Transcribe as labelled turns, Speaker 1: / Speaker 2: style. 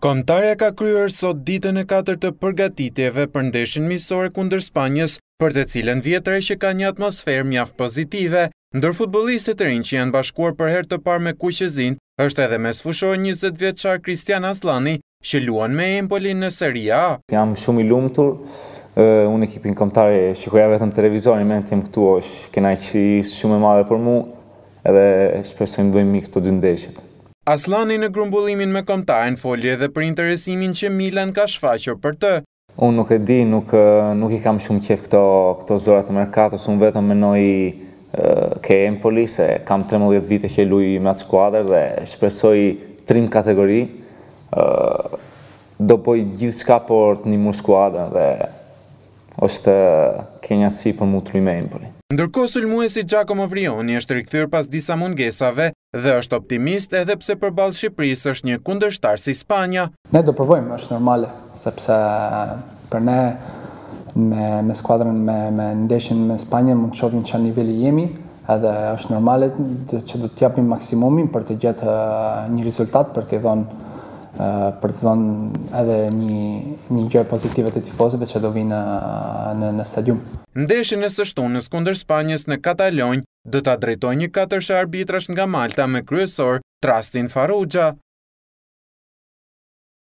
Speaker 1: Kontarja ka kryer sot ditën e 4 të përgatitjeve për ndeshin misore kundër Spanjës, për të cilën vjetra që ka një atmosferë mjaft pozitive, ndër futbolistët e rinj që janë bashkuar për herë të parë me Kuqezin, është edhe mesfushoi 20 vjeçar Kristian Aslani, që luan me Empoli në Serie A. Jam shumë i
Speaker 2: lumtur, unë ekipin kontarë e shikoj vetëm televizorin me tim këtu, është kënaqësi shumë e madhe për mua edhe shpesojmë bëjmë mikë të dy ndeshjet.
Speaker 1: Aslani në grumbullimin me komtarën folje dhe për interesimin që Milan ka shfaqër për të.
Speaker 2: Unë nuk e di, nuk, nuk i kam shumë qef këto, këto zorat të mërkatës, unë vetëm me noj ke Empoli, se kam 13 vite që luj me atë skuadrë dhe shpresoj trim kategori, do poj gjithë qka por të një mur skuadrë dhe është kënja si për mu me Empoli.
Speaker 1: Ndërkohë sulmuesi Giacomo Vrioni është rikthyer pas disa mungesave dhe është optimist edhe pse për balë Shqipërisë është një kundështar si Spanja.
Speaker 3: Ne do përvojmë, është normale, sepse për ne me, me skuadrën, me, me ndeshin me Spanja, mund të shovim që nivelli jemi, edhe është normale që do t'japim maksimumin për të gjithë eh, një rezultat, për të dhonë eh, për të dhënë edhe një një gjë pozitive të tifozëve që do vinë eh, në stadium.
Speaker 1: Ndeshin e sështu në kundër Spanjës në Katalonjë do të drejtoj një katërshë arbitrash nga Malta me kryesor Trastin Farugja,